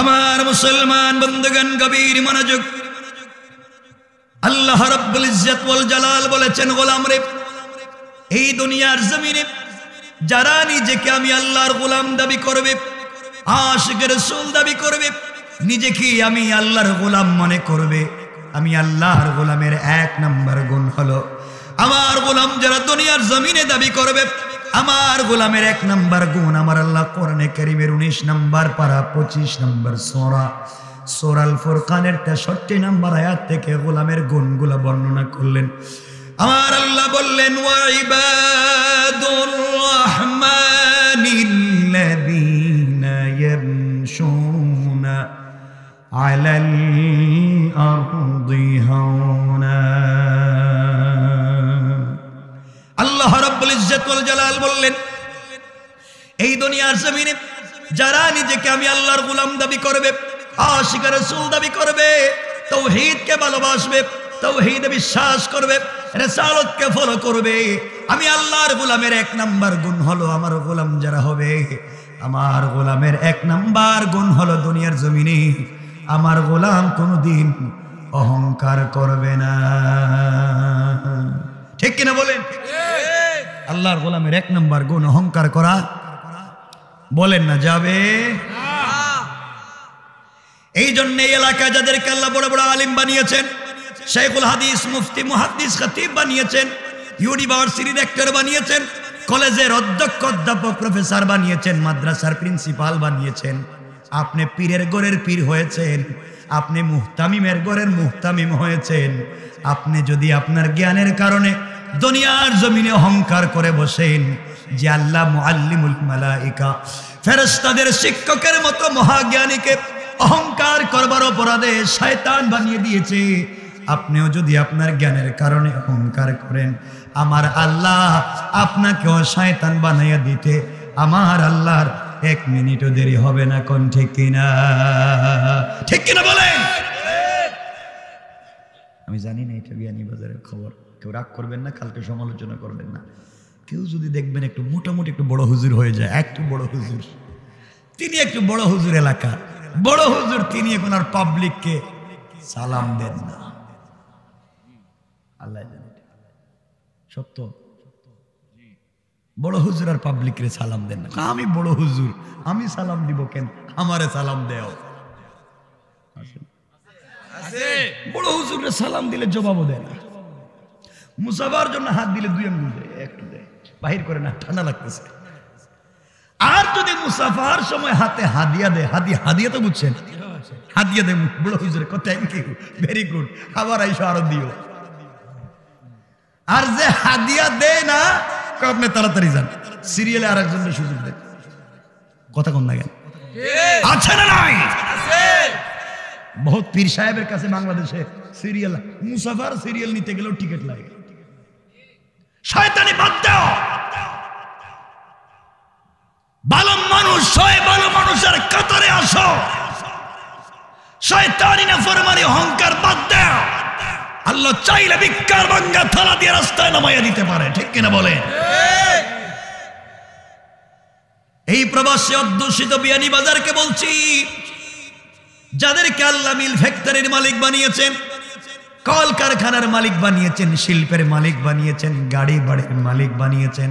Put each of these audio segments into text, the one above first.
আমার মুসলমান বন্ধুগণ গভীর মনোযোগ আল্লাহ রব্বুল ইজ্জত ওয়াল জালাল বলেছেন গোলাম রে এই দুনিয়ার জমিনে যারা নিজেকে আমি আল্লাহর গোলাম দাবি করবে আশিকের সুল দাবি করবে নিজেকে আমি আল্লাহর গোলাম মনে করবে আমি আল্লাহর গোলামের এক নম্বর গুণ হলো আমার গোলাম যারা দুনিয়ার জমিনে দাবি করবে আমার গোলামের এক নাম্বার গুণ আমার আল্লাহ কোরআনে কারিমের উনিশ নাম্বার পারা পঁচিশ নাম্বার সোরা সোরাল ফোরকানের তেষট্টি নাম্বার আয়াত থেকে গোলামের গুণগুলো বর্ণনা করলেন আমার আল্লাহ বললেন على الأرض هونا আল্লাহ রাব্বুল ইজ্জাতুল জালাল বললেন এই দুনিয়ার জমিনে যারা নিজেকে আমি আল্লাহর গোলাম দাবি করবে আশিকা রাসূল দাবি করবে তৌহিদকে ভালোবাসবে তৌহিদে বিশ্বাস করবে রেসালতকে ফলো করবে আমি আল্লাহর গোলামের এক নাম্বার গুণ হলো আমার গোলাম যারা হবে আমার গোলামের এক নাম্বার গুণ হলো দুনিয়ার জমিনে আমার গোলাম কোনোদিন অহংকার করবে না ঠিক কিনা বলেন আল্লাহর গোলামের এক নম্বর গুণ অহংকার করা বলেন না যাবে এই জন্য এই এলাকায় যাদেরকে আল্লাহ বড় বড় আলিম বানিয়েছেন শেখুল হাদিস মুফতি মুহাদ্দিস খতিব বানিয়েছেন ইউনিভার্সিটি রেক্টর বানিয়েছেন কলেজের অধ্যক্ষ অধ্যাপক প্রফেসর বানিয়েছেন মাদ্রাসার প্রিন্সিপাল বানিয়েছেন আপনি পীরের গোড়ের পীর হয়েছেন আপনি মুহতামিমের গড়ের মুহতামিম হয়েছেন আপনি যদি আপনার জ্ঞানের কারণে দুনিয়ার জমিনে অহংকার করে বসেন যে আল্লাহ মুআল্লিমুল মালাইকা ফেরেশতাদের শিক্ষকের মতো মহাজ্ঞানীকে অহংকার করবার অপরাধে শয়তান বানিয়ে দিয়েছে আপনিও যদি আপনার জ্ঞানের কারণে অহংকার করেন আমার আল্লাহ আপনাকেও শয়তান বানাইয়া দিতে আমার আল্লাহর এক মিনিটও দেরি হবে না কোন ঠিক কিনা ঠিক কিনা বলেন আমি জানি না এটা বাজারের খবর কেউ রাগ করবেন না কালকে সমালোচনা করবেন না কেউ যদি দেখবেন একটু মোটামুটি একটু বড় হুজুর হয়ে যায় একটু বড় হুজুর তিনি একটু বড় হুজুর এলাকা বড় হুজুর তিনি এখন আর পাবলিককে সালাম দেন না আল্লাহ সত্য বড় হুজুর আর পাবলিকরে সালাম দেন না আমি বড় হুজুর আমি সালাম দিব কেন আমারে সালাম দেও বড় হুজুরে সালাম দিলে জবাবও দেয় না মুসাফার জন্য হাত দিলে দুই আঙ্গুল দেয় একটু দেয় বাহির করে না ঠান্ডা লাগতেছে আর যদি মুসাফার সময় হাতে হাদিয়া দেয় হাদি হাদিয়া তো বুঝছেন হাদিয়া দেয় বড় হুজুরে কত থ্যাংক ইউ ভেরি গুড আবার আইসো আরো দিও আর যে হাদিয়া দেয় না আপনি তাড়াতাড়ি যান সিরিয়ালে আর একজনের সুযোগ দেন কথা কম না কেন আছে না নাই বহুত পীর সাহেবের কাছে বাংলাদেশে সিরিয়াল মুসাফার সিরিয়াল নিতে গেলেও টিকিট লাগে শয়তানি বাদ দাও ভালো মানুষ ভালো মানুষের কাতারে আসো শয়তানি না ফরমারি বাদ দাও আল্লাহ চাইলে ভিক্ষার ভাঙ্গা থালা দিয়ে রাস্তায় নামাইয়া দিতে পারে ঠিক কিনা বলে এই প্রবাসী অধ্যুষিত বিয়ানি বাজারকে বলছি যাদেরকে আল্লাহ মিল ফ্যাক্টরির মালিক বানিয়েছেন কল কারখানার মালিক বানিয়েছেন শিল্পের মালিক বানিয়েছেন গাড়ি বাড়ির মালিক বানিয়েছেন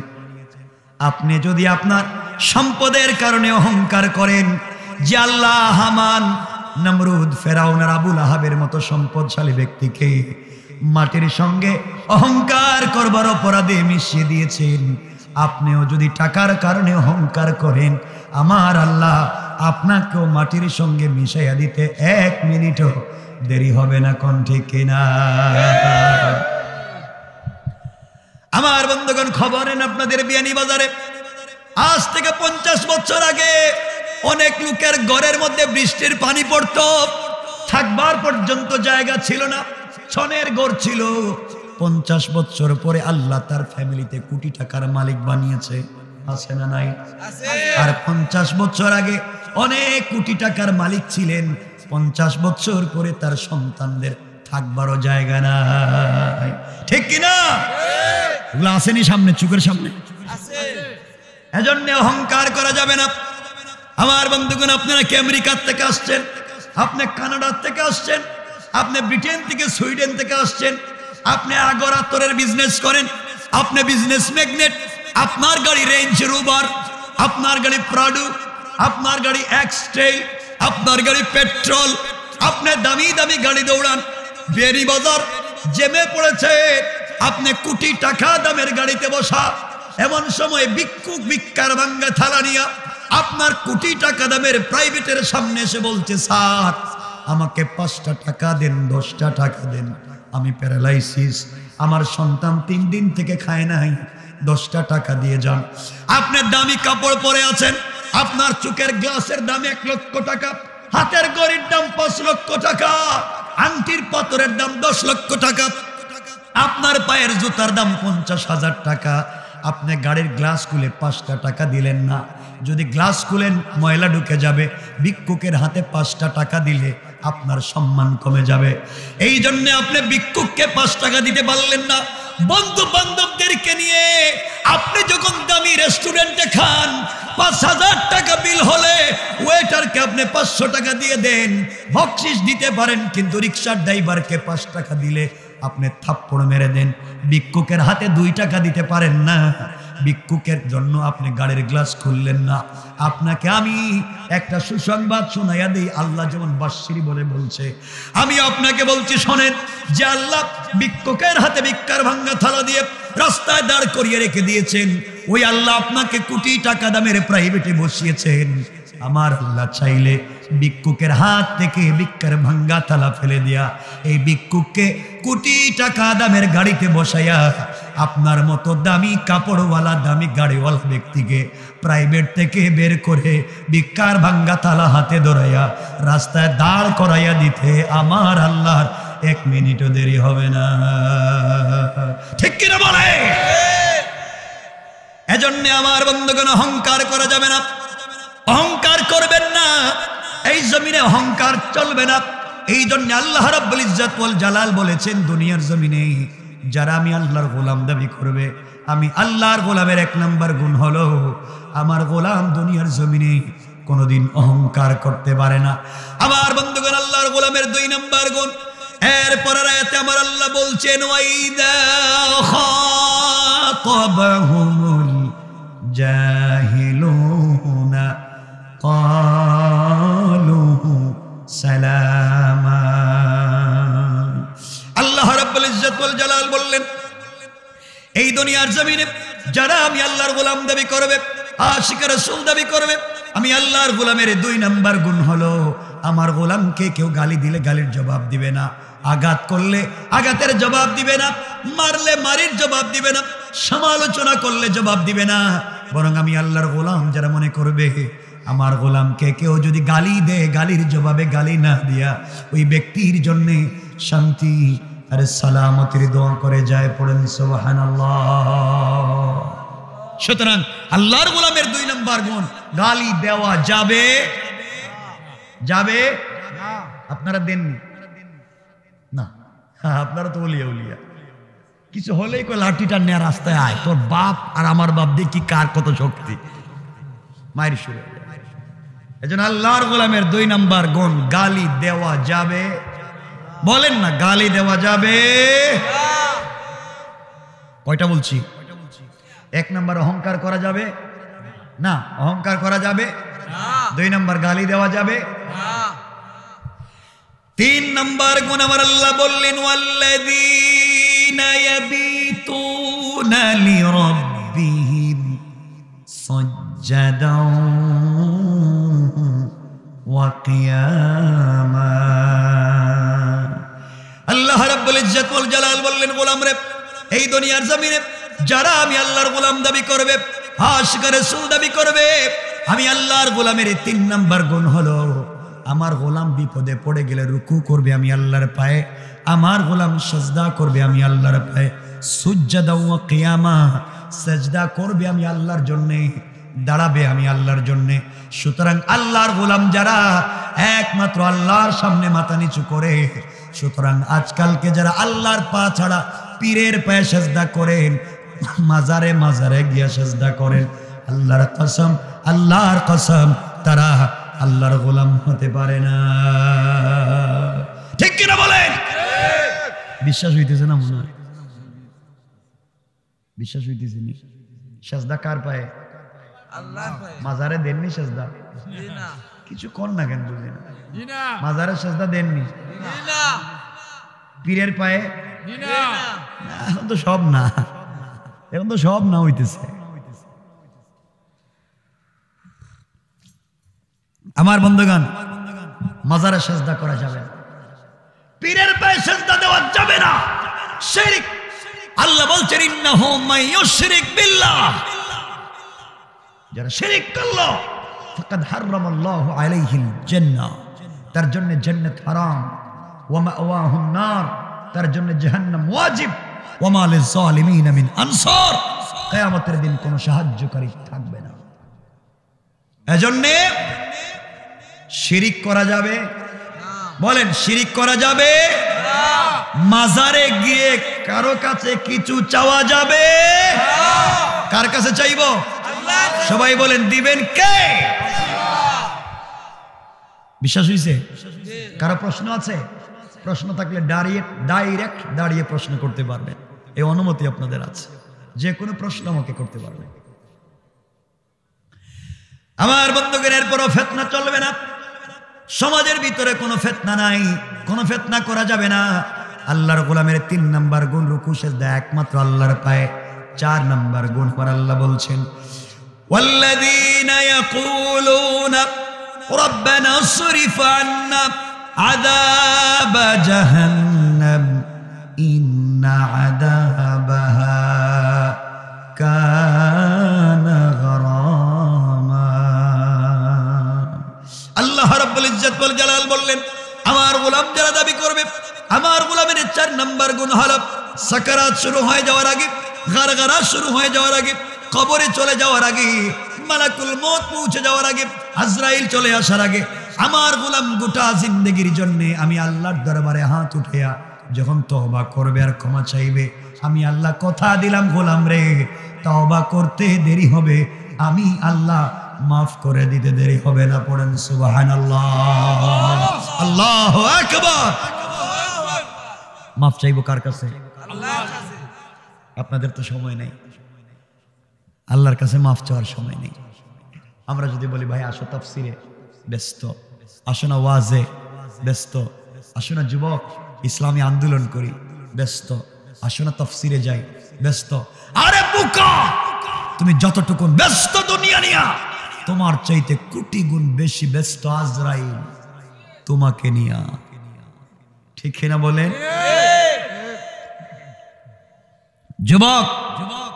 আপনি যদি আপনার সম্পদের কারণে অহংকার করেন যে আল্লাহ হামান নমরুদ ফেরাউনার আবুল আহাবের মতো সম্পদশালী ব্যক্তিকে মাটির সঙ্গে অহংকার করবার অপরাধে মিশিয়ে দিয়েছেন আপনিও যদি টাকার কারণে অহংকার করেন আমার আল্লাহ আপনাকেও মাটির সঙ্গে মিশাইয়া দিতে এক মিনিটও দেরি হবে না কণ্ঠে কিনা আমার বন্ধুগণ খবর আপনাদের বিয়ানি বাজারে আজ থেকে পঞ্চাশ বছর আগে অনেক লোকের ঘরের মধ্যে বৃষ্টির পানি পড়ত থাকবার পর্যন্ত জায়গা ছিল না ছনের গড় ছিল পঞ্চাশ বছর পরে আল্লাহ তার ফ্যামিলিতে কোটি টাকার মালিক বানিয়েছে আছে না নাই আর পঞ্চাশ বছর আগে অনেক কোটি টাকার মালিক ছিলেন পঞ্চাশ বছর পরে তার সন্তানদের থাকবারও জায়গা না ঠিক কিনা এগুলো আসেনি সামনে চুকের সামনে এজন্য অহংকার করা যাবে না আমার বন্ধুগণ আপনারা কি আমেরিকার থেকে আসছেন আপনি কানাডার থেকে আসছেন আপনি ব্রিটেন থেকে সুইডেন থেকে আসছেন আপনি আগরাতরের বিজনেস করেন আপনি বিজনেস ম্যাগনেট আপনার গাড়ি রেঞ্জ রোভার আপনার গাড়ি প্রাডু আপনার গাড়ি এক্সট্রে আপনার গাড়ি পেট্রোল আপনি দামি দামি গাড়ি দৌড়ান বেরি বাজার জেমে পড়েছে আপনি কোটি টাকা দামের গাড়িতে বসা এমন সময় বিক্ষুক বিক্ষার ভাঙ্গা থালা নিয়া আপনার কোটি টাকা দামের প্রাইভেটের সামনে এসে বলছে স্যার আমাকে পাঁচটা টাকা দেন দশটা টাকা দেন আমি প্যারালাইসিস আমার সন্তান তিন দিন থেকে খায় নাই দশটা টাকা দিয়ে যান আপনার দামি কাপড় পরে আছেন আপনার চোখের গ্লাসের দাম এক লক্ষ টাকা হাতের গড়ির দাম পাঁচ লক্ষ টাকা আংটির পাথরের দাম দশ লক্ষ টাকা আপনার পায়ের জুতার দাম পঞ্চাশ হাজার টাকা আপনি গাড়ির গ্লাস খুলে পাঁচটা টাকা দিলেন না যদি গ্লাস খুলেন ময়লা ঢুকে যাবে ভিক্ষুকের হাতে পাঁচটা টাকা দিলে আপনার সম্মান কমে যাবে এই জন্যে আপনি ভিক্ষুককে পাঁচ টাকা দিতে পারলেন না বন্ধু বান্ধবদেরকে নিয়ে আপনি যখন দামি রেস্টুরেন্টে খান পাঁচ হাজার টাকা বিল হলে ওয়েটারকে আপনি পাঁচশো টাকা দিয়ে দেন বকশিস দিতে পারেন কিন্তু রিক্সার ড্রাইভারকে পাঁচ টাকা দিলে আপনি থাপ্পড় মেরে দেন ভিক্ষুকের হাতে দুই টাকা দিতে পারেন না ভিক্ষুকের জন্য আপনি গাড়ির গ্লাস খুললেন না আপনাকে আমি একটা সুসংবাদ শোনাইয়া দিই আল্লাহ যেমন বাসির বলে বলছে আমি আপনাকে বলছি শোনেন যে আল্লাহ ভিক্ষুকের হাতে ভিক্ষার ভাঙ্গা থালা দিয়ে রাস্তায় দাঁড় করিয়ে রেখে দিয়েছেন ওই আল্লাহ আপনাকে কোটি টাকা দামের প্রাইভেটে বসিয়েছেন আমার আল্লাহ চাইলে বিক্ষুকের হাত থেকে বিক্ষার ভাঙ্গা থালা ফেলে দিয়া এই বিক্ষুককে কোটি টাকা দামের গাড়িতে বসাইয়া আপনার মতো দামি কাপড়ওয়ালা দামি গাড়িওয়ালা ব্যক্তিকে প্রাইভেট থেকে বের করে বিক্ষার ভাঙ্গা থালা হাতে ধরাইয়া রাস্তায় দাঁড় করাইয়া দিতে আমার আল্লাহর এক মিনিটও দেরি হবে না ঠিক কিনা বলে এজন্যে আমার বন্ধুগণ অহংকার করা যাবে না অহংকার করবেন না এই জমিনে অহংকার চলবে না এই জন্য আল্লাহ রব্বুল ইজ্জাত ওয়াল জালাল বলেছেন দুনিয়ার জমিনে যারা আমি আল্লাহর গোলাম দাবি করবে আমি আল্লাহর গোলামের এক নাম্বার গুণ হলো আমার গোলাম দুনিয়ার জমিনে কোনোদিন অহংকার করতে পারে না আমার বন্ধুগণ আল্লাহর গোলামের দুই নাম্বার গুণ এরপরের আয়াতে আমার আল্লাহ বলছেন ওয়াইদা খাতাবাহুমুল জা قالوا سلاما আল্লাহ রাব্বুল ইজ্জত ওয়াল জালাল বললেন এই দুনিয়ার জমিনে যারা আমি আল্লাহর গোলাম দাবি করবে আশিক রাসূল দাবি করবে আমি আল্লাহর গোলামের দুই নাম্বার গুণ হলো আমার গোলামকে কেউ গালি দিলে গালির জবাব দিবে না আঘাত করলে আঘাতের জবাব দিবে না মারলে মারির জবাব দিবে না সমালোচনা করলে জবাব দিবে না বরং আমি আল্লাহর গোলাম যারা মনে করবে আমার গোলামকে কেউ যদি গালি দেয় গালির জবাবে গালি না দিয়া ওই ব্যক্তির জন্যে শান্তি আরে সালামতির দোয়া করে যায় পড়েন সোহান সুতরাং আল্লাহর গোলামের দুই নম্বর গুণ গালি দেওয়া যাবে যাবে আপনারা দেননি না আপনারা তো উলিয়া উলিয়া কিছু হলেই কো লাঠিটা নেয়া রাস্তায় আয় তোর বাপ আর আমার বাপ দিয়ে কি কার কত শক্তি মায়ের সুরে এজন্য আল্লাহর গোলামের দুই নাম্বার গুণ গালি দেওয়া যাবে বলেন না গালি দেওয়া যাবে কয়টা বলছি এক নাম্বার অহংকার করা যাবে না অহংকার করা যাবে দুই নাম্বার গালি দেওয়া যাবে তিন নাম্বার গুণ আমার আল্লাহ বললেন ওয়াল্লাযীনা আল্লাহ রাব্বুল ইজ্জত ওয়াল জালাল বললেন গোলাম রে এই দুনিয়ার জমিনে যারা আমি আল্লাহর গোলাম দাবি করবে আশিকা রাসূল দাবি করবে আমি আল্লাহর গোলামের তিন নাম্বার গুণ হলো আমার গোলাম বিপদে পড়ে গেলে রুকু করবে আমি আল্লাহর পায়ে আমার গোলাম সজদা করবে আমি আল্লাহর পায়ে সূর্যাদা ওয়া কিয়ামা সজদা করবে আমি আল্লাহর জন্যে দাঁড়াবে আমি আল্লাহর জন্য সুতরাং আল্লাহর গোলাম যারা একমাত্র আল্লাহর সামনে মাথা নিচু করে সুতরাং আজকালকে যারা আল্লাহর পা ছাড়া পীরের পায়ে সাজদা করেন মাজারে মাজারে গিয়া সাজদা করেন আল্লাহর কসম আল্লাহর কসম তারা আল্লাহর গোলাম হতে পারে না ঠিক কিনা বলেন বিশ্বাস হইতেছে না মনে হয় বিশ্বাস হইতেছে না সাজদা কার পায়ে মাজারে দেননি সাজদা কিছু কর না কেন বুঝি না মাজারে সাজদা দেননি পীরের পায়ে এখন তো সব না এখন তো সব না হইতেছে আমার বন্ধুগণ মাজারে সেজদা করা যাবে পীরের পায়ে সেজদা দেওয়া যাবে না শিরিক আল্লাহ বলছেন ইন্নাহু মাইয়ুশরিক বিল্লাহ যারা শেরিক করল আলাইহিল জান্নাহ তার জন্য জান্নাত হারাম ওয়া মাওয়াহুন নার তার জন্য জাহান্নাম ওয়াজিব ওয়া মা মিন আনসার কিয়ামতের দিন সাহায্যকারী থাকবে না এজন্যে শিরিক করা যাবে বলেন শিরিক করা যাবে মাজারে গিয়ে কারো কাছে কিছু চাওয়া যাবে কার কাছে চাইব সবাই বলেন দিবেন কে বিশ্বাস হইছে কারো প্রশ্ন আছে প্রশ্ন থাকলে দাঁড়িয়ে ডাইরেক্ট দাঁড়িয়ে প্রশ্ন করতে পারবেন এই অনুমতি আপনাদের আছে যে কোনো প্রশ্ন আমাকে করতে পারবেন আমার বন্ধুকের এরপরও ফেতনা চলবে না সমাজের ভিতরে কোনো ফেতনা নাই কোনো ফেতনা করা যাবে না আল্লাহর গোলামের তিন নাম্বার গুণ রুকু সেজদা একমাত্র আল্লাহর পায়ে চার নাম্বার গুণ পর আল্লাহ বলছেন والذين يقولون ربنا اصرف عنا عذاب جهنم إن عذابها كان غراما আল্লাহ রাব্বুল ইজ্জত ওয়াল জালাল বললেন আমার গোলাম যারা দাবি করবে আমার গোলামের চার নাম্বার গুণ হলো সাকারাত শুরু হয়ে যাওয়ার আগে গারগারা শুরু হয়ে যাওয়ার আগে কবরে চলে যাওয়ার আগে মালাকুল মত পৌঁছে যাওয়ার আগে আজরাইল চলে আসার আগে আমার গোলাম গোটা জিন্দগির জন্য আমি আল্লাহর দরবারে হাত উঠিয়া যখন তহবা করবে আর ক্ষমা চাইবে আমি আল্লাহ কথা দিলাম গোলাম রে তহবা করতে দেরি হবে আমি আল্লাহ মাফ করে দিতে দেরি হবে না পড়েন সুবাহান আল্লাহ মাফ চাইব কার কাছে আপনাদের তো সময় নেই আল্লাহর কাছে মাফ চাওয়ার সময় নেই আমরা যদি বলি ভাই আসো তাফসিরে ব্যস্ত আসো না ওয়াজে ব্যস্ত আসো না যুবক ইসলামী আন্দোলন করি ব্যস্ত আসো না তফসিরে যাই ব্যস্ত আরে বুকা তুমি যতটুকু ব্যস্ত দুনিয়া নিয়া তোমার চাইতে কোটি গুণ বেশি ব্যস্ত আজরাইল তোমাকে নিয়া ঠিক না বলে যুবক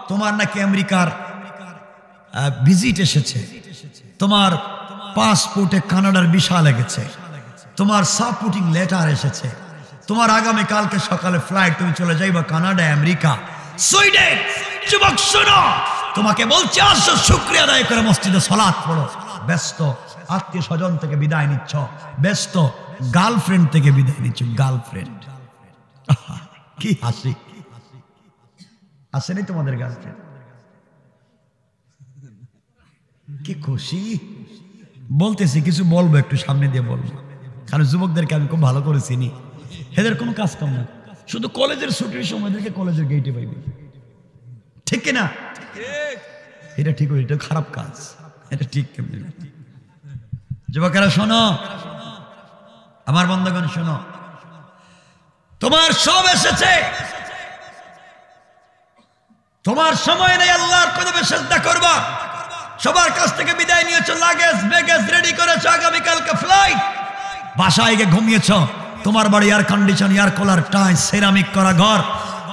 তোমার নাকি আমেরিকার ভিজিট এসেছে তোমার পাসপোর্টে কানাডার বিশাল লেগেছে তোমার সাপোর্টিং লেটার এসেছে তোমার আগামী কালকে সকালে ফ্লাইট তুমি চলে যাইবা কানাডা আমেরিকা সুইডেন যুবক শোনো তোমাকে বলছে আসো শুক্রিয়া দায় করে মসজিদে সলাৎ পড়ো ব্যস্ত আত্মীয় স্বজন থেকে বিদায় নিচ্ছ ব্যস্ত গার্লফ্রেন্ড থেকে বিদায় নিচ্ছ গার্লফ্রেন্ড কি হাসি আসেনি তোমাদের গার্লফ্রেন্ড কি খুশি বলতেছি কিছু বলবো একটু সামনে দিয়ে বলবো কারণ যুবকদেরকে আমি খুব ভালো করে চিনি এদের কোনো কাজ কাম না শুধু কলেজের ছুটির সময় এদেরকে কলেজের গেটে পাইবে ঠিক না এটা ঠিক এটা খারাপ কাজ এটা ঠিক কেমনি যুবকেরা শোনো আমার বন্ধগণ শোনো তোমার সব এসেছে তোমার সময় নেই আল্লাহর কদমে চেষ্টা করবা সবার কাছ থেকে বিদায় নিয়েছো লাগেজ বেগেজ রেডি করেছো আগামীকালকে ফ্লাইট বাসায় গিয়ে ঘুমিয়েছ তোমার বাড়ি air condition air cooler tile ceramic করা ঘর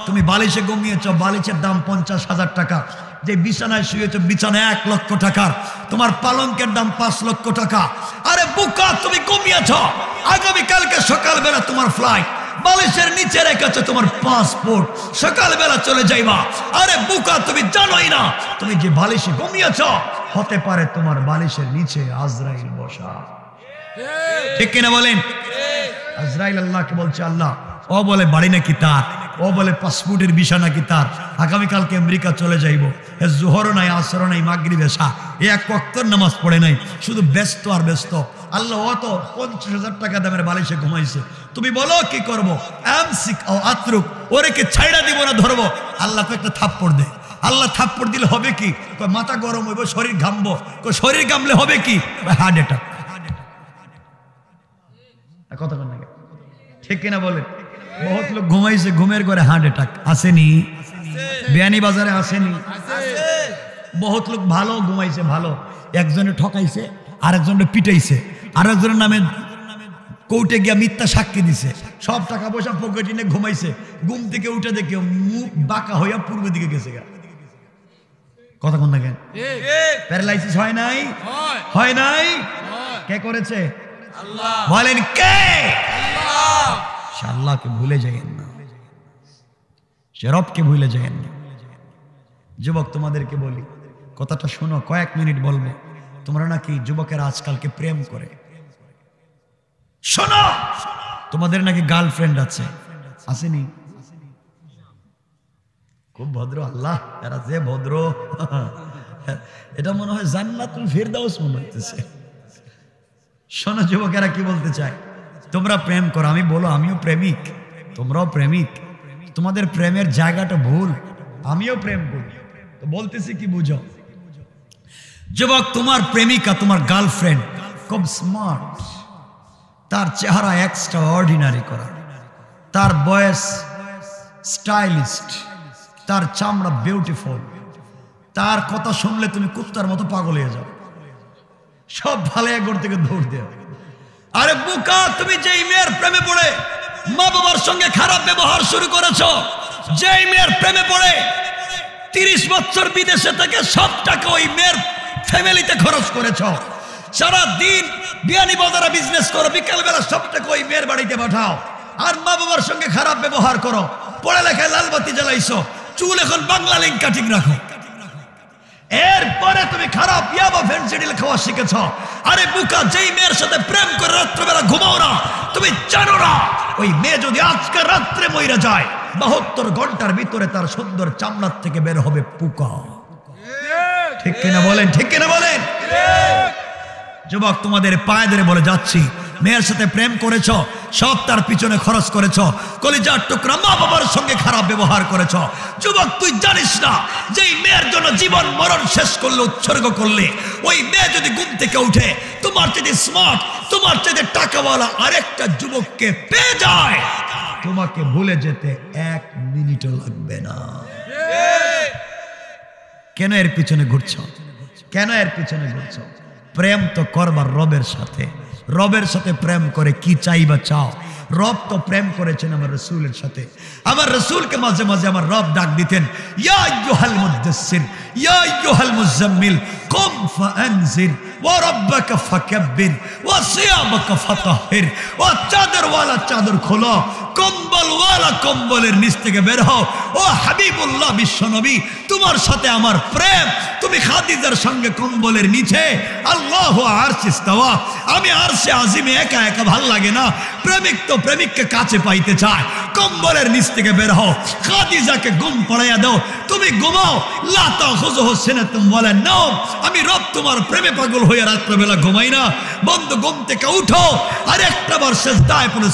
তুমি বালিশে ঘুমিয়েছ বালিশের দাম পঞ্চাশ হাজার টাকা যে বিছানায় শুয়েছ বিছানায় এক লক্ষ টাকার তোমার পালঙ্কের দাম পাঁচ লক্ষ টাকা আরে বুকা তুমি ঘুমিয়েছ আগামীকালকে সকালবেলা তোমার ফ্লাইট বালিশের নিচে রেখেছো তোমার পাসপোর্ট সকালবেলা চলে যাইবা আরে বুকা তুমি জানোই না তুমি যে বালিশে ঘুমিয়েছ হতে পারে তোমার বালিশের নিচে আজরাইল বসা ঠিক কিনা বলেন আজরাইল আল্লাহকে বলছে আল্লাহ ও বলে বাড়ি নাকি তার ও বলে পাসপোর্টের বিষা নাকি তার আগামীকালকে আমেরিকা চলে যাইব এ জোহর নাই আসর নাই মাগরি বেশা এ এক কক্তর নামাজ পড়ে নাই শুধু ব্যস্ত আর ব্যস্ত আল্লাহ অত পঞ্চাশ হাজার টাকা দামের বালিশে ঘুমাইছে তুমি বলো কি করবো আম শিখ আত্রুক ওরে কে ছাইড়া দিব না ধরবো আল্লাহ তো একটা থাপ্পড় দেয় আল্লাহ থাপ্পড় দিলে হবে কি মাথা গরম হইব শরীর ঘামবো শরীর ঘামলে হবে কি হার্ট অ্যাটাক ঠিক কিনা বলে বহুত লোক ঘুমাইছে ঘুমের করে হার্ট অ্যাটাক আসেনি বিয়ানি বাজারে আসেনি বহুত লোক ভালো ঘুমাইছে ভালো একজনে ঠকাইছে আরেকজনকে পিটাইছে আরেকজনের নামে কৌটে গিয়া মিথ্যা সাক্ষী দিছে সব টাকা পয়সা পকেটিনে ঘুমাইছে ঘুম থেকে উঠে দেখে মুখ বাঁকা হইয়া পূর্ব দিকে গেছে গা কথা কোন না কেন প্যারালাইসিস হয় নাই হয় নাই কে করেছে বলেন কে আল্লাহকে ভুলে যাইয়েন না ভুলে যাইয়েন না যুবক তোমাদেরকে বলি কথাটা শোনো কয়েক মিনিট বলবো তোমরা নাকি যুবকের আজকালকে প্রেম করে শোনো তোমাদের নাকি গার্লফ্রেন্ড আছে আসেনি খুব ভদ্র আল্লাহ এরা যে ভদ্র এটা মনে হয় জান্নাতুল ফেরদাউস মনে হইতেছে শোনো যুবকেরা কি বলতে চায় তোমরা প্রেম করো আমি বলো আমিও প্রেমিক তোমরাও প্রেমিক তোমাদের প্রেমের জায়গাটা ভুল আমিও প্রেম করি তো বলতেছি কি বুঝো যুবক তোমার প্রেমিকা তোমার গার্লফ্রেন্ড খুব স্মার্ট তার চেহারা এক্সট্রা অর্ডিনারি করা তার বয়স স্টাইলিস্ট তার চামড়া বিউটিফুল তার কথা শুনলে তুমি কুত্তার মতো পাগল হয়ে যাও সব ভালো একর থেকে দৌড় দেও আরে বোকা তুমি যেই মেয়ের প্রেমে পড়ে মা বাবার সঙ্গে খারাপ ব্যবহার শুরু করেছ যেই মেয়ের প্রেমে পড়ে তিরিশ বছর বিদেশে থেকে সব টাকা ওই মেয়ের ফ্যামিলিতে খরচ করেছ সারা দিন বিয়ানি বাজারা বিজনেস করো বিকালবেলা সব টাকা ওই মেয়ের বাড়িতে পাঠাও আর মা বাবার সঙ্গে খারাপ ব্যবহার করো পড়ালেখায় লালবাতি জ্বালাইছো চুল এখন বাংলা লিঙ্ক কাটিং রাখো এরপরে তুমি খারাপ ইয়াবা ফেন্সিডিল খাওয়া শিখেছ আরে বুকা যেই মেয়ের সাথে প্রেম করে রাত্রেবেলা ঘুমাও না তুমি জানো না ওই মেয়ে যদি আজকে রাত্রে মইরে যায় বাহাত্তর ঘন্টার ভিতরে তার সুন্দর চামড়ার থেকে বের হবে পুকা ঠিক কিনা বলেন ঠিক কিনা বলেন যুবক তোমাদের পায়ে ধরে বলে যাচ্ছি মেয়ের সাথে প্রেম করেছ সব তার পিছনে খরচ করেছ কলিজার টুকরা মা বাবার সঙ্গে খারাপ ব্যবহার করেছ যুবক তুই জানিস না যে মেয়ের জন্য জীবন মরণ শেষ করলে উৎসর্গ করলে ওই মেয়ে যদি ঘুম থেকে উঠে তোমার যদি স্মার্ট তোমার যদি টাকাওয়ালা আরেকটা যুবককে পেয়ে যায় তোমাকে ভুলে যেতে এক মিনিটও লাগবে না কেন এর পিছনে ঘুরছ কেন এর পিছনে ঘুরছ প্রেম তো করবার রবের সাথে রবের সাথে প্রেম করে কি চাই বা চাও রব তো প্রেম করেছেন আমার রসুলের সাথে আমার রসুলকে মাঝে মাঝে আমার রব ডাক দিতেন ইয়াহাল মুদাসসির ইয়াহাল কম্বলওয়ালা কম্বলের নিচ থেকে বের হও ও হাবিবুল্লাহ বিশ্বনবী তোমার সাথে আমার প্রেম তুমি খাদিজার সঙ্গে কম্বলের নিচে আল্লাহ আমি আর সে আজিমে একা একা ভাল লাগে না প্রেমিক তো প্রেমিককে কাছে পাইতে চায় কম্বলের নিচ থেকে বের হও খাদিজাকে গুম পড়াইয়া দাও তুমি ঘুমাও লাতা হুজো হোসেনে তুমি বলেন নাও আমি রব তোমার প্রেমে পাগল হয়ে রাত্রবেলা ঘুমাই না বন্ধ ঘুম থেকে উঠো আর একটা বার শেষ দায় পড়ে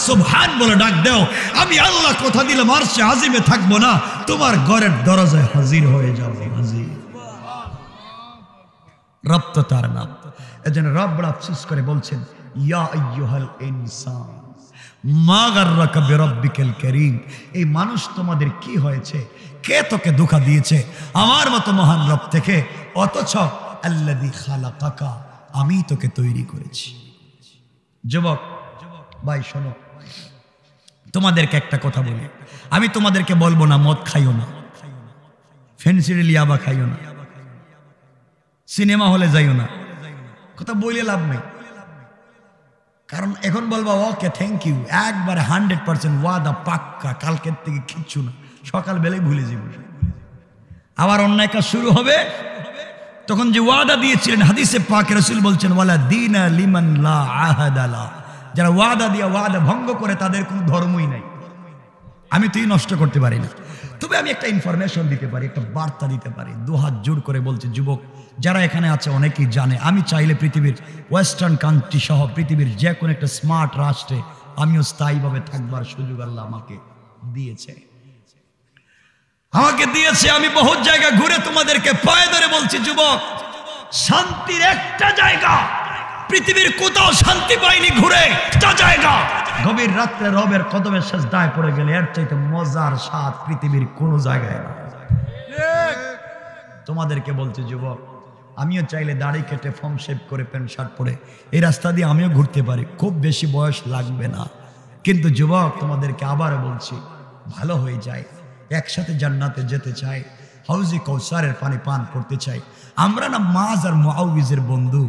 বলে ডাক দেও আমি আল্লাহ কথা দিলাম আর সে আজিমে থাকবো না তোমার ঘরের দরজায় হাজির হয়ে যাবে হাজির রব তো তার নাম এজন্য রবরা আফসুস করে বলছেন ইয়া ইনসান এই মানুষ তোমাদের কি হয়েছে কে তোকে দুঃখা দিয়েছে আমার মতো মহান রব থেকে অথচ আল্লাদি খালা আমি তোকে তৈরি করেছি যুবক ভাই শোনো তোমাদেরকে একটা কথা বলি আমি তোমাদেরকে বলবো না মদ খাইও না ফেন্সিডিল ইয়াবা খাইও না সিনেমা হলে যাইও না কথা বলে লাভ নেই কারণ এখন বলবা ওকে থ্যাংক ইউ একবারে হান্ড্রেড পার্সেন্ট ওয়াদা পাক্কা কালকের থেকে কিচ্ছু না সকালবেলায় ভুলে যাব আবার অন্যায় কাজ শুরু হবে তখন যে ওয়াদা দিয়েছিলেন হাদিসে পাক রসুল বলছেন ওয়ালা দিন লিমান লা আহাদালা যারা ওয়াদা দিয়া ওয়াদা ভঙ্গ করে তাদের কোনো ধর্মই নাই আমি তুই নষ্ট করতে পারি না তবে আমি একটা ইনফরমেশন দিতে পারি একটা বার্তা দিতে পারি দুহাত জোর করে বলছি যুবক যারা এখানে আছে অনেকেই জানে আমি চাইলে পৃথিবীর ওয়েস্টার্ন কান্ট্রি সহ পৃথিবীর যে কোনো একটা স্মার্ট রাষ্ট্রে আমিও স্থায়ীভাবে থাকবার সুযোগ আল্লাহ আমাকে দিয়েছে আমাকে দিয়েছে আমি বহু জায়গা ঘুরে তোমাদেরকে পায়ে ধরে বলছি যুবক শান্তির একটা জায়গা পৃথিবীর কোথাও শান্তি পাইনি ঘুরে জায়গা গভীর রাত্রে রবের কদমের শেষ দায় পড়ে গেলে এর চাইতে মজার স্বাদ পৃথিবীর কোনো জায়গায় না তোমাদেরকে বলছি যুবক আমিও চাইলে দাড়ি কেটে ফর্ম শেপ করে প্যান্ট শার্ট পরে এই রাস্তা দিয়ে আমিও ঘুরতে পারি খুব বেশি বয়স লাগবে না কিন্তু যুবক তোমাদেরকে আবার বলছি ভালো হয়ে যায় একসাথে জান্নাতে যেতে চায় হাউজি কৌসারের পানি পান করতে চাই আমরা না মাজ আর মুআউজের বন্ধু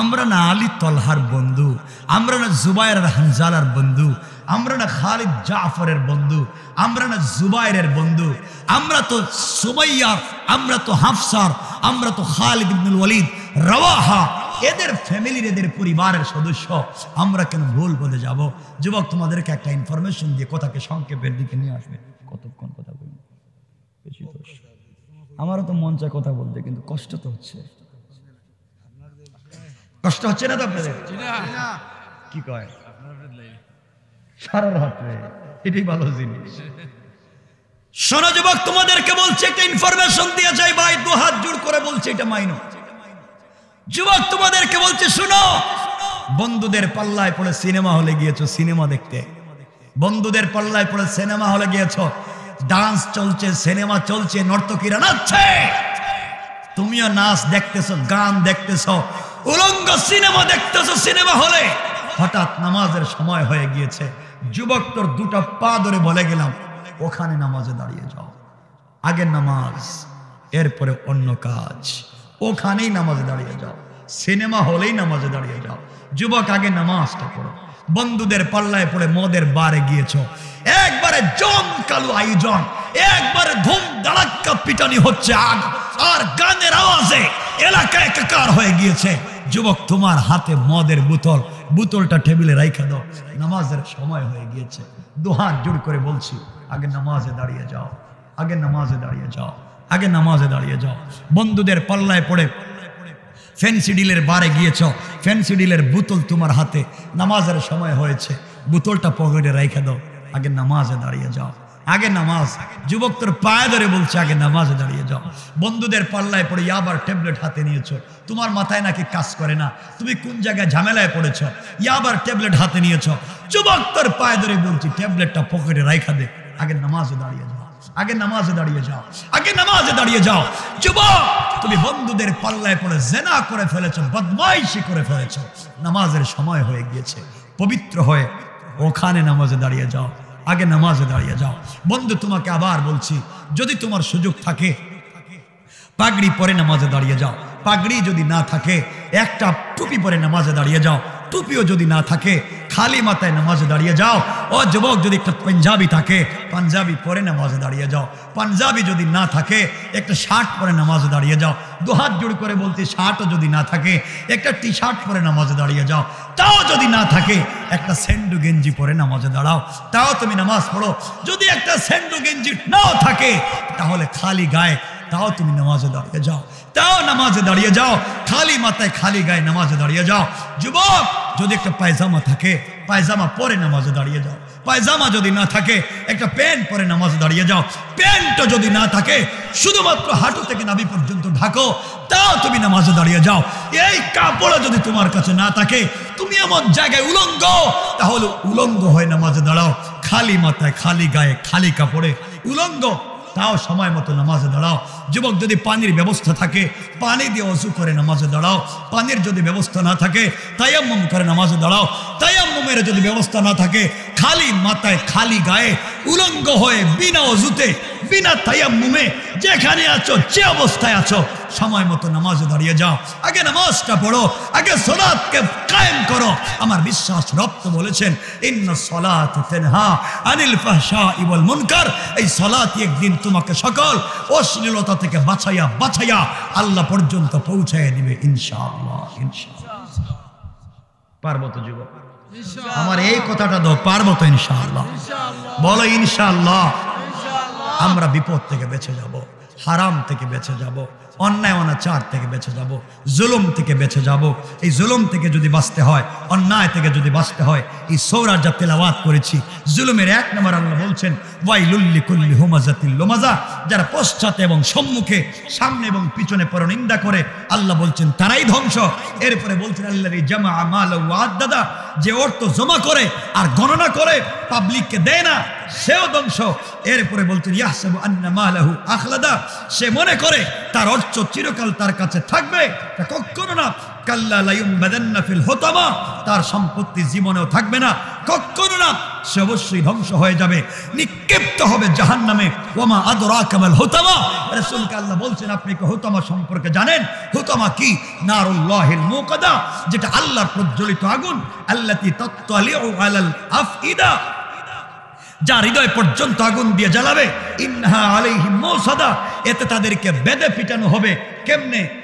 আমরা না আলী তলহার বন্ধু আমরা না জুবাইর আর হানজালার বন্ধু আমরা না খালিদ জাফরের বন্ধু আমরা না জুবাইরের বন্ধু আমরা তো সুবাইয়ার আমরা তো হাফসার আমরা তো খালিদ ইবনুল ওয়ালিদ রওয়াহা এদের ফ্যামিলির এদের পরিবারের সদস্য আমরা কেন ভুল বলে যাব যুবক তোমাদেরকে একটা ইনফরমেশন দিয়ে কথাকে সংক্ষেপের দিকে নিয়ে আসবে কতক্ষণ কথা আমারও তো মন চায় কথা বলতে কিন্তু কষ্ট তো হচ্ছে কষ্ট হচ্ছে না তো আপনাদের কি কয় সারা রাত্রে এটাই ভালো জিনিস শোনো যুবক তোমাদেরকে বলছে একটা ইনফরমেশন দিয়ে যায় ভাই দু হাত জোর করে বলছে এটা মাইনো যুবক তোমাদেরকে বলছে শোনো বন্ধুদের পাল্লায় পড়ে সিনেমা হলে গিয়েছো সিনেমা দেখতে বন্ধুদের পাল্লায় পড়ে সিনেমা হলে গিয়েছো ডান্স চলছে সিনেমা চলছে নর্তকীরা নাচছে তুমিও নাচ দেখতেছো গান দেখতেছ উলঙ্গ সিনেমা দেখতেছো সিনেমা হলে হঠাৎ নামাজের সময় হয়ে গিয়েছে যুবক তোর দুটা পা ধরে বলে গেলাম ওখানে নামাজে দাঁড়িয়ে যাও আগে নামাজ এরপরে অন্য কাজ ওখানেই নামাজে দাঁড়িয়ে যাও সিনেমা হলেই নামাজে দাঁড়িয়ে যাও যুবক আগে নামাজটা পড়ো বন্ধুদের পাল্লায় পড়ে মদের বারে গিয়েছ একবারে জমকালো আয়োজন একবারে ধুম দাঁড়াক্কা পিটানি হচ্ছে আগ আর গানের আওয়াজে এলাকা একাকার হয়ে গিয়েছে যুবক তোমার হাতে মদের বোতল বোতলটা টেবিলে রাইখা দাও নামাজের সময় হয়ে গিয়েছে দুহাত জোর করে বলছি আগে নামাজে দাঁড়িয়ে যাও আগে নামাজে দাঁড়িয়ে যাও আগে নামাজে দাঁড়িয়ে যাও বন্ধুদের পাল্লায় পড়ে ফ্যান্সি ডিলের বারে গিয়েছ ফ্যান্সি ডিলের বোতল তোমার হাতে নামাজের সময় হয়েছে বোতলটা পকেটে রেখে দাও আগে নামাজে দাঁড়িয়ে যাও আগে নামাজ যুবক তোর পায়ে ধরে বলছে আগে নামাজে দাঁড়িয়ে যাও বন্ধুদের পাল্লায় পড়ে ইয়াবার ট্যাবলেট হাতে নিয়েছো তোমার মাথায় নাকি কাজ করে না তুমি কোন জায়গায় ঝামেলায় পড়েছ ইয়াবার ট্যাবলেট হাতে নিয়েছ যুবক তোর পায়ে ধরে বলছি ট্যাবলেটটা পকেটে রাইখা দে আগে নামাজে দাঁড়িয়ে যাও আগে নামাজে দাঁড়িয়ে যাও আগে নামাজে দাঁড়িয়ে যাও যুবক তুমি বন্ধুদের পাল্লায় পড়ে জেনা করে ফেলেছো বদমাইশি করে ফেলেছো নামাজের সময় হয়ে গিয়েছে পবিত্র হয়ে ওখানে নামাজে দাঁড়িয়ে যাও আগে নামাজে দাঁড়িয়ে যাও বন্ধু তোমাকে আবার বলছি যদি তোমার সুযোগ থাকে পাগড়ি পরে নামাজে দাঁড়িয়ে যাও পাগড়ি যদি না থাকে একটা টুপি পরে নামাজে দাঁড়িয়ে যাও টুপিও যদি না থাকে খালি মাথায় নামাজে দাঁড়িয়ে যাও ও যুবক যদি একটা পাঞ্জাবি থাকে পাঞ্জাবি পরে নামাজে দাঁড়িয়ে যাও পাঞ্জাবি যদি না থাকে একটা শার্ট পরে নামাজে দাঁড়িয়ে যাও দুহাত জোড় করে বলছি শার্টও যদি না থাকে একটা টি শার্ট পরে নামাজে দাঁড়িয়ে যাও তাও যদি না থাকে একটা সেন্ডু গেঞ্জি পরে নামাজে দাঁড়াও তাও তুমি নামাজ পড়ো যদি একটা সেন্ডু গেঞ্জি নাও থাকে তাহলে খালি গায়ে তাও তুমি নামাজে দাঁড়িয়ে যাও তাও নামাজে দাঁড়িয়ে যাও খালি মাথায় খালি গায়ে নামাজে দাঁড়িয়ে যাও যুবক যদি একটা পায়জামা থাকে পায়জামা পরে নামাজে দাঁড়িয়ে যাও পায়জামা যদি না থাকে একটা প্যান্ট পরে নামাজে দাঁড়িয়ে যাও প্যান্টও যদি না থাকে শুধুমাত্র হাঁটু থেকে নাবি পর্যন্ত থাকো তাও তুমি নামাজে দাঁড়িয়ে যাও এই কাপড়ে যদি তোমার কাছে না থাকে তুমি এমন জায়গায় উলঙ্গ তাহলে উলঙ্গ হয়ে নামাজে দাঁড়াও খালি মাথায় খালি গায়ে খালি কাপড়ে উলঙ্গ তাও সময় মতো নামাজে দাঁড়াও যুবক যদি পানির ব্যবস্থা থাকে পানি দিয়ে অসু করে নামাজে দাঁড়াও পানির যদি ব্যবস্থা না থাকে তায়াম্মম করে নামাজে দাঁড়াও তায়াম্মমের যদি ব্যবস্থা না থাকে খালি মাথায় খালি গায়ে উলঙ্গ হয়ে বিনা অজুতে বিনা তায়াম্মুমে যেখানে আছো যে অবস্থায় আছো সময় মতো নামাজে দাঁড়িয়ে যাও আগে নামাজটা পড়ো আগে সলাদকে কায়েম করো আমার বিশ্বাস রপ্ত বলেছেন ইন্ন সলাত তেনহা আনিল ফাহশা ইবল মুনকার এই সলাত একদিন তোমাকে সকল অশ্লীলতা থেকে বাছাইয়া বাছাইয়া আল্লাহ পর্যন্ত পৌঁছায় দিবে ইনশাআল্লাহ ইনশাআল্লাহ পারবো তো যুবক আমার এই কথাটা দাও পার্বত তো ইনশাআল্লাহ বলো ইনশাআল্লাহ আমরা বিপদ থেকে বেঁচে যাব হারাম থেকে বেঁচে যাব অন্যায় অনাচার থেকে বেঁচে যাব জুলুম থেকে বেঁচে যাব এই জুলুম থেকে যদি বাঁচতে হয় অন্যায় থেকে যদি বাঁচতে হয় এই সৌরাজ যা তেলাওয়াত করেছি জুলুমের এক নম্বর আল্লাহ বলছেন ওয়াইলুল্লি কুল্লি হুমাজাতিল লোমাজা যারা পশ্চাতে এবং সম্মুখে সামনে এবং পিছনে পরনিন্দা করে আল্লাহ বলছেন তারাই ধ্বংস এরপরে বলছেন আল্লাহ জামা আমাল দাদা যে অর্থ জমা করে আর গণনা করে পাবলিককে দেয় না সেও ধ্বংস এরপরে বলছেন ইয়াহসাবু আন্না মালাহু আখলাদা সে মনে করে তার অর্থ বাক্য চিরকাল তার কাছে থাকবে কখনো না কাল্লা লাইম বেদান্নাফিল হতামা তার সম্পত্তি জীবনেও থাকবে না কখনো না সে অবশ্যই ধ্বংস হয়ে যাবে নিক্ষিপ্ত হবে জাহান নামে ওমা আদরা কামাল হোতামা রসুলকে আল্লাহ বলছেন আপনি কি হোতামা সম্পর্কে জানেন হোতামা কি নারুল্লাহিল মুকাদা যেটা আল্লাহর প্রজ্বলিত আগুন আল্লাতি তত্ত্ব আলী আফ ইদা যা হৃদয় পর্যন্ত আগুন দিয়ে জ্বালাবে ইন্হা আলাইহিম মৌসাদা এতে তাদেরকে বেদে ফিটানো হবে কেমনে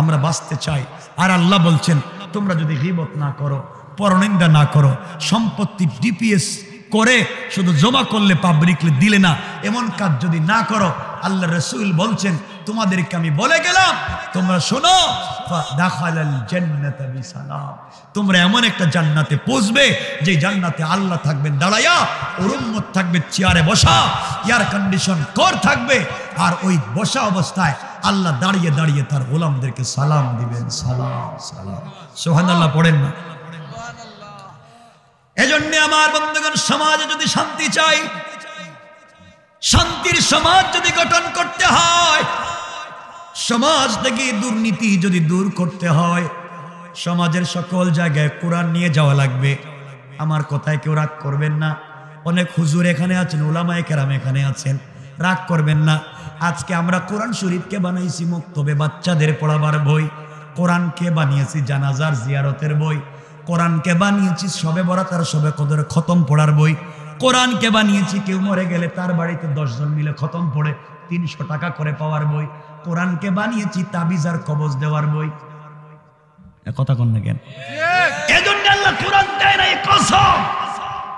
আমরা বাঁচতে চাই আর আল্লাহ বলছেন তোমরা যদি হিবত না করো পরনিন্দা না করো সম্পত্তি ডিপিএস করে শুধু জমা করলে পাবলিকলে দিলে না এমন কাজ যদি না করো আল্লাহ রসুল বলছেন তোমাদেরকে আমি বলে গেলাম তোমরা শোনো তোমরা এমন একটা জান্নাতে পৌঁছবে যে জান্নাতে আল্লাহ থাকবেন দাঁড়াইয়া ওরুম্মত থাকবে চেয়ারে বসা এয়ার কন্ডিশন কর থাকবে আর ওই বসা অবস্থায় আল্লাহ দাঁড়িয়ে দাঁড়িয়ে তার গোলামদেরকে সালাম দিবেন সালাম সালাম সোহান আল্লাহ পড়েন না এজন্য আমার বন্ধুগণ সমাজে যদি শান্তি চাই শান্তির সমাজ যদি গঠন করতে হয় সমাজ থেকে দুর্নীতি যদি দূর করতে হয় সমাজের সকল জায়গায় কোরআন নিয়ে যাওয়া লাগবে আমার কথায় কেউ রাগ করবেন না অনেক হুজুর এখানে আছেন ওলামা কেরাম এখানে আছেন রাগ করবেন না আজকে আমরা কোরআন শরীফকে বানাইছি মুক্তবে বাচ্চাদের পড়াবার বই কোরআনকে বানিয়েছি জানাজার জিয়ারতের বই কোরআনকে বানিয়েছি সবে বরাত তার সবে কদর খতম পড়ার বই কোরআনকে বানিয়েছি কেউ মরে গেলে তার বাড়িতে দশজন মিলে খতম পড়ে তিনশো টাকা করে পাওয়ার বই কোরআনকে বানিয়েছি তাবিজ আর কবজ দেওয়ার বই কথা কন না কেন এজন্য আল্লাহ কোরআন দেয় না এই কসম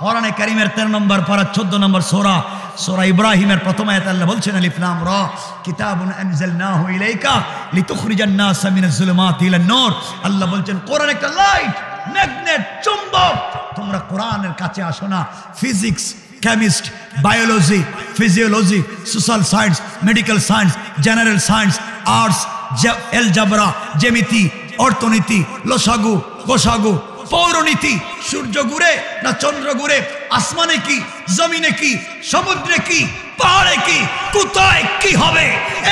কোরআনে কারিমের তেরো নম্বর পারা চোদ্দ নম্বর সোরা সোরা ইব্রাহিমের প্রথম আয়াত আল্লাহ বলছেন আলিফ নাম র কিতাবুন আনজালনাহু ইলাইকা লিতুখরিজান নাস মিনাজ যুলুমাতি ইলান নূর আল্লাহ বলছেন কোরআন একটা লাইট ম্যাগনেট চুম্বক তোমরা কোরআনের কাছে আসো না physics chemist biology physiology social science medical science general science arts algebra জেমিতি অর্থনীতি লসাগু কোষাগু পৌরনীতি সূর্য ঘুরে না চন্দ্র ঘুরে আসমানে কি জমিনে কি সমুদ্রে কি পাহাড়ে কি কোথায় কি হবে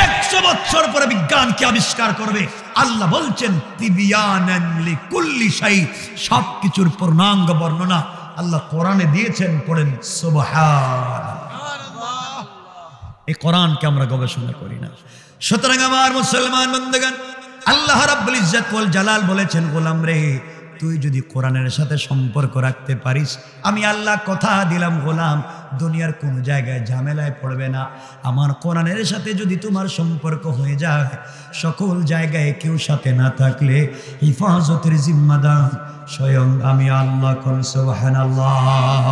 একশো বছর পরে বিজ্ঞান কি আবিষ্কার করবে আল্লাহ বলছেন কুল্লিশাই সব কিছুর পূর্ণাঙ্গ বর্ণনা আল্লাহ কোরআনে দিয়েছেন পড়েন সোবাহান এই কোরআনকে আমরা গবেষণা করি না সুতরাং আমার মুসলমান বন্ধুগান আল্লাহ রাব্বুল ইজ্জত ওয়াল জালাল বলেছেন গোলাম রে তুই যদি কোরআনের সাথে সম্পর্ক রাখতে পারিস আমি আল্লাহ কথা দিলাম গোলাম দুনিয়ার কোন জায়গায় ঝামেলায় পড়বে না আমার কোরআনের সাথে যদি তোমার সম্পর্ক হয়ে যায় সকল জায়গায় কেউ সাথে না থাকলে হিফাজতের জিম্মাদার স্বয়ং আমি আল্লাহ আল্লাহ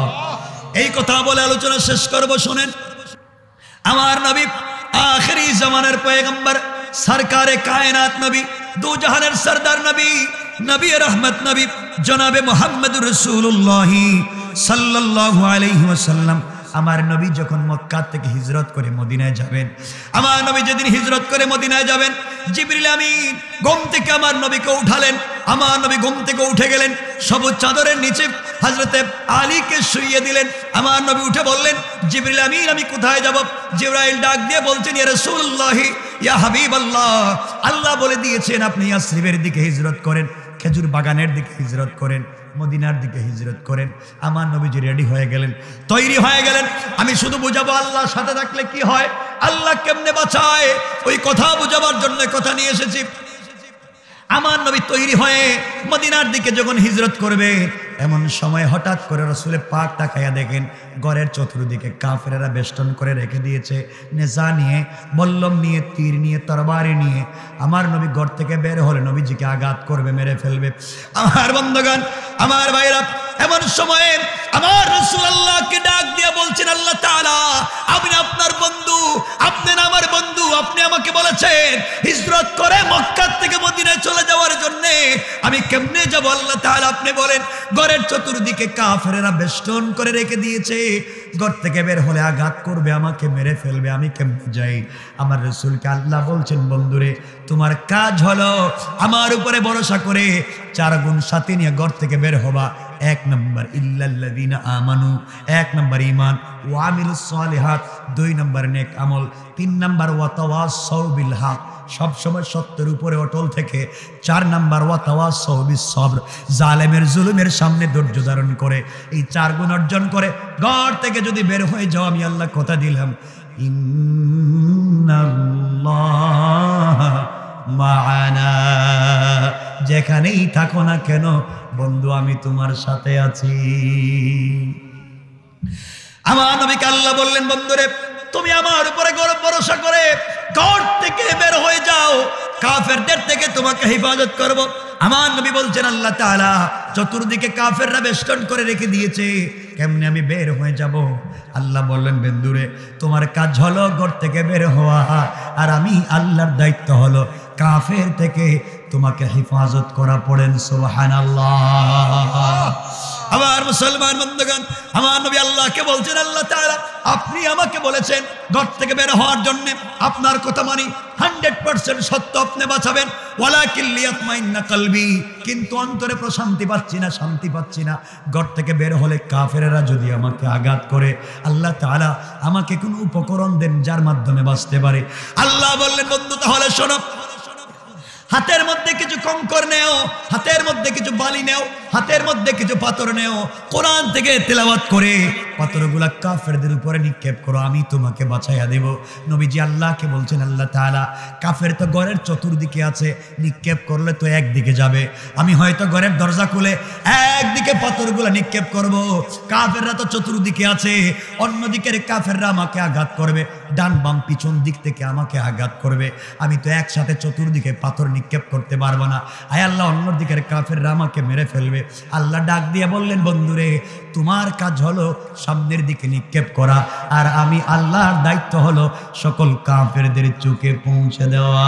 এই কথা বলে আলোচনা শেষ করব শোনেন আমার নবী আখরি জমানের পয়গম্বর সরকারে কায়নাত নবী দু জাহানের সরদার নবী নবী রহমত নবী জনাবে মোহাম্মদ রসুল্লাহি সাল্লাহ আলহি আসাল্লাম আমার নবী যখন মক্কা থেকে হিজরত করে মদিনায় যাবেন আমার নবী যেদিন হিজরত করে মদিনায় যাবেন জিবরিল আমি ঘুম থেকে আমার নবীকে উঠালেন আমার নবী ঘুম থেকে উঠে গেলেন সবুজ চাদরের নিচে হজরতে আলীকে শুইয়ে দিলেন আমার নবী উঠে বললেন জিবরিল আমির আমি কোথায় যাব জিবরাইল ডাক দিয়ে বলছেন ইয়া রসুল্লাহি ইয়া হাবিব আল্লাহ আল্লাহ বলে দিয়েছেন আপনি ইয়াসরিবের দিকে হিজরত করেন খেজুর বাগানের দিকে হিজরত করেন মদিনার দিকে হিজরত করেন আমার নবীজি রেডি হয়ে গেলেন তৈরি হয়ে গেলেন আমি শুধু বুঝাবো আল্লাহ সাথে থাকলে কি হয় আল্লাহ কেমনে বাঁচায় ওই কথা বুঝাবার জন্য কথা নিয়ে এসেছি আমার নবী তৈরি হয়ে মদিনার দিকে যখন হিজরত করবে এমন সময় হঠাৎ করে রসুলের পাক তাকাইয়া দেখেন গড়ের চতুর্দিকে কাফেরা বেষ্টন করে রেখে দিয়েছে নেজা নিয়ে মল্লম নিয়ে তীর নিয়ে তরবারি নিয়ে আমার নবী ঘর থেকে বের হলে নবীজিকে আঘাত করবে মেরে ফেলবে আমার বন্ধগান আমার ভাইরা এমন সময়ে আমার রসুল আল্লাহকে ডাক দিয়ে বলছেন আল্লাহ তারা আপনি আপনার বন্ধু করেছেন হিজরত করে মক্কার থেকে মদিনায় চলে যাওয়ার জন্য আমি কেমনে যাব আল্লাহ তাহলে আপনি বলেন ঘরের চতুর্দিকে কাফেরেরা বেষ্টন করে রেখে দিয়েছে ঘর থেকে বের হলে আঘাত করবে আমাকে মেরে ফেলবে আমি কেমনে যাই আমার রসুলকে আল্লাহ বলছেন বন্ধুরে তোমার কাজ হলো আমার উপরে ভরসা করে চার গুণ সাথে নিয়ে ঘর থেকে বের হবা এক নম্বর ইল্লাল্লাযীনা আমানু এক নম্বর ঈমান ওয়া আমিলুস সালিহাত দুই নম্বর নেক আমল তিন নম্বর ওয়া তাওয়াসাউ বিল হক সব সময় সত্যের উপরে অটল থেকে চার নাম্বার তাওয়াসাউ সহবি সবর জালেমের জুলুমের সামনে ধৈর্য ধারণ করে এই চার গুণ অর্জন করে ঘর থেকে যদি বের হয়ে যাও আমি আল্লাহ কথা দিলাম ইন্নাল্লাহ মানা যেখানেই থাকো না কেন বন্ধু আমি তোমার সাথে আছি আমার নবী কাল্লা বললেন বন্ধুরে তুমি আমার উপরে গরম ভরসা করে ঘর থেকে বের হয়ে যাও কাফেরদের থেকে তোমাকে হেফাজত করব আমার নবী বলছেন আল্লাহ তালা চতুর্দিকে কাফেররা বেষ্টন করে রেখে দিয়েছে কেমনে আমি বের হয়ে যাব আল্লাহ বললেন বেন্দুরে তোমার কাজ হলো ঘর থেকে বের হওয়া আর আমি আল্লাহর দায়িত্ব হলো কাফের থেকে তোমাকে হেফাজত করা পড়েন সোহান আমার মুসলমান বন্ধুগণ আমার নবী আল্লাহকে বলছেন আল্লাহ তারা আপনি আমাকে বলেছেন ঘর থেকে বের হওয়ার জন্য আপনার কথা মানি হান্ড্রেড পার্সেন্ট সত্য আপনি বাঁচাবেন কিন্তু অন্তরে প্রশান্তি পাচ্ছি না শান্তি পাচ্ছি না ঘর থেকে বের হলে কাফেরেরা যদি আমাকে আঘাত করে আল্লাহ তাআলা আমাকে কোনো উপকরণ দেন যার মাধ্যমে বাঁচতে পারে আল্লাহ বললেন বন্ধু তাহলে শোনো হাতের মধ্যে কিছু কঙ্কর নেও হাতের মধ্যে কিছু বালি নেও হাতের মধ্যে কিছু পাথর নেও কোরআন থেকে তেলাবাত করে পাথরগুলা কাফেরদের উপরে নিক্ষেপ করো আমি তোমাকে বাঁচাইয়া দেব নবীজি আল্লাহকে বলছেন আল্লাহ তালা কাফের তো ঘরের চতুর্দিকে আছে নিক্ষেপ করলে তো একদিকে যাবে আমি হয়তো ঘরের দরজা খুলে একদিকে পাথরগুলা নিক্ষেপ করব কাফেররা তো চতুর্দিকে আছে অন্যদিকে কাফেররা আমাকে আঘাত করবে ডান বাম পিছন দিক থেকে আমাকে আঘাত করবে আমি তো একসাথে চতুর্দিকে পাথর নিক্ষেপ নিক্ষেপ করতে পারবো না আয় আল্লাহ অন্যদিকের দিকের কাফেররা আমাকে মেরে ফেলবে আল্লাহ ডাক দিয়ে বললেন বন্ধুরে তোমার কাজ হলো সামনের দিকে নিক্ষেপ করা আর আমি আল্লাহর দায়িত্ব হলো সকল কাফেরদের চোখে পৌঁছে দেওয়া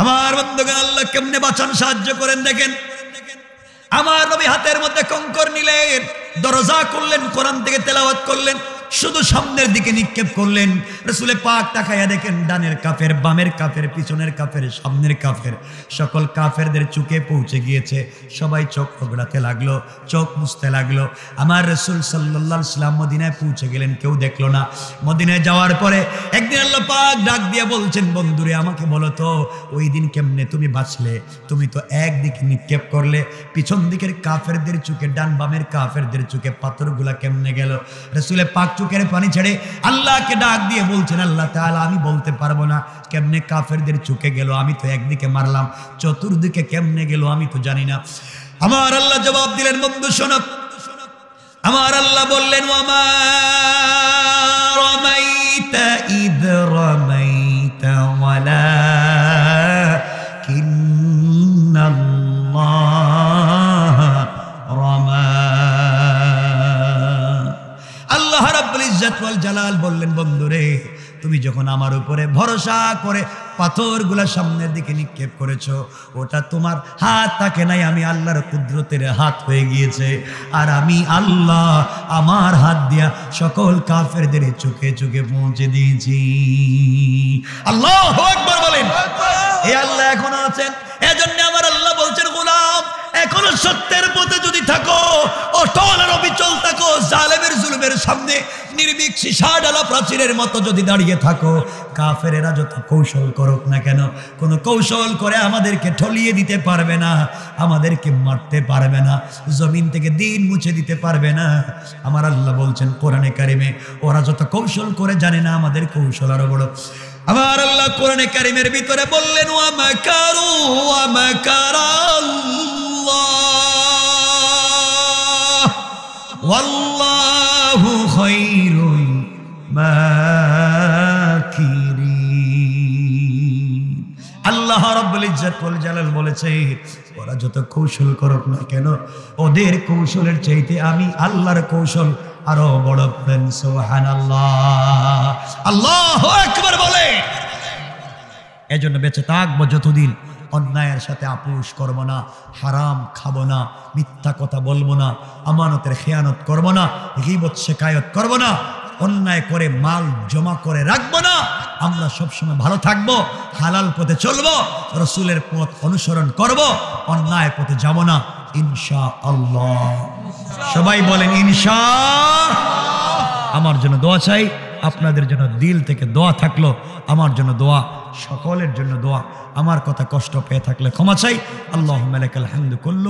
আমার বন্ধুগণ আল্লাহ কেমনে বাঁচান সাহায্য করেন দেখেন আমার নবী হাতের মধ্যে কঙ্কর নিলেন দরজা করলেন কোরআন থেকে তেলাওয়াত করলেন শুধু সামনের দিকে নিক্ষেপ করলেন রসুলে পাক তাকাইয়া দেখেন ডানের কাফের বামের কাফের পিছনের কাফের সামনের কাফের সকল কাফেরদের চুকে পৌঁছে গিয়েছে সবাই চোখ ওগড়াতে লাগলো চোখ মুছতে লাগলো আমার রসুল সাল্লাহ সাল্লাম মদিনায় পৌঁছে গেলেন কেউ দেখলো না মদিনায় যাওয়ার পরে একদিন আল্লাহ পাক ডাক দিয়ে বলছেন বন্ধুরে আমাকে বলো তো ওই দিন কেমনে তুমি বাঁচলে তুমি তো একদিকে নিক্ষেপ করলে পিছন দিকের কাফেরদের চুকে ডান বামের কাফেরদের চুকে পাথরগুলা কেমনে গেল রসুলে পাক চোখের পানি ছেড়ে আল্লাহকে ডাক দিয়ে বলছেন আল্লাহ তাহলে আমি বলতে পারবো না কেমনে কাফেরদের চোখে গেল আমি তো একদিকে মারলাম চতুর্দিকে কেমনে গেল আমি তো জানি না আমার আল্লাহ জবাব দিলেন বন্ধু শোনক আমার আল্লাহ বললেন আমার জালাল বললেন বন্ধুরে তুমি যখন আমার উপরে ভরসা করে পাথরগুলা সামনের দিকে নিক্ষেপ করেছ ওটা তোমার হাত থাকে নাই আমি আল্লাহর কুদরতের হাত হয়ে গিয়েছে আর আমি আল্লাহ আমার হাত দিয়া সকল কাফেরদের চোখে চোখে পৌঁছে দিয়েছি আল্লাহ বলেন এ আল্লাহ এখন আছেন এজন্য এখনো সত্যের পথে যদি থাকো অটল আর অবিচল থাকো জালেমের জুলুমের সামনে নির্বিক শিশা ডালা প্রাচীরের মতো যদি দাঁড়িয়ে থাকো কাফেরেরা যত কৌশল করুক না কেন কোনো কৌশল করে আমাদেরকে ঠলিয়ে দিতে পারবে না আমাদেরকে মারতে পারবে না জমিন থেকে দিন মুছে দিতে পারবে না আমার আল্লাহ বলছেন কোরআনে কারিমে ওরা যত কৌশল করে জানে না আমাদের কৌশল আরো বড় আমার আল্লাহ কোরআনে কারিমের ভিতরে বললেন ও আমাকারু আমাকারাল্লাহ ওয়াল্লাহু খৈরুল আল্লাহ রব্বুল ইজ্জত বল জালাল বলেছে ওরা যত কৌশল করুক না কেন ওদের কৌশলের চাইতে আমি আল্লাহর কৌশল আরো বড় প্রেম সোহান আল্লাহ আল্লাহ একবার বলে এজন্য বেঁচে থাকবো যতদিন অন্যায়ের সাথে আপোষ করব না হারাম খাবো না মিথ্যা কথা বলবো না আমানতের খেয়ানত করব না গিবত শেখায়ত করব না অন্যায় করে মাল জমা করে রাখবো না আমরা সবসময় ভালো থাকব হালাল পথে চলবো রসুলের পথ অনুসরণ করব অন্যায় পথে যাব না ইনশা আল্লাহ সবাই বলেন ইনশা আমার জন্য দোয়া চাই আপনাদের জন্য দিল থেকে দোয়া থাকলো আমার জন্য দোয়া সকলের জন্য দোয়া আমার কথা কষ্ট পেয়ে থাকলে ক্ষমা চাই আল্লাহ মালাকাল হামদু করল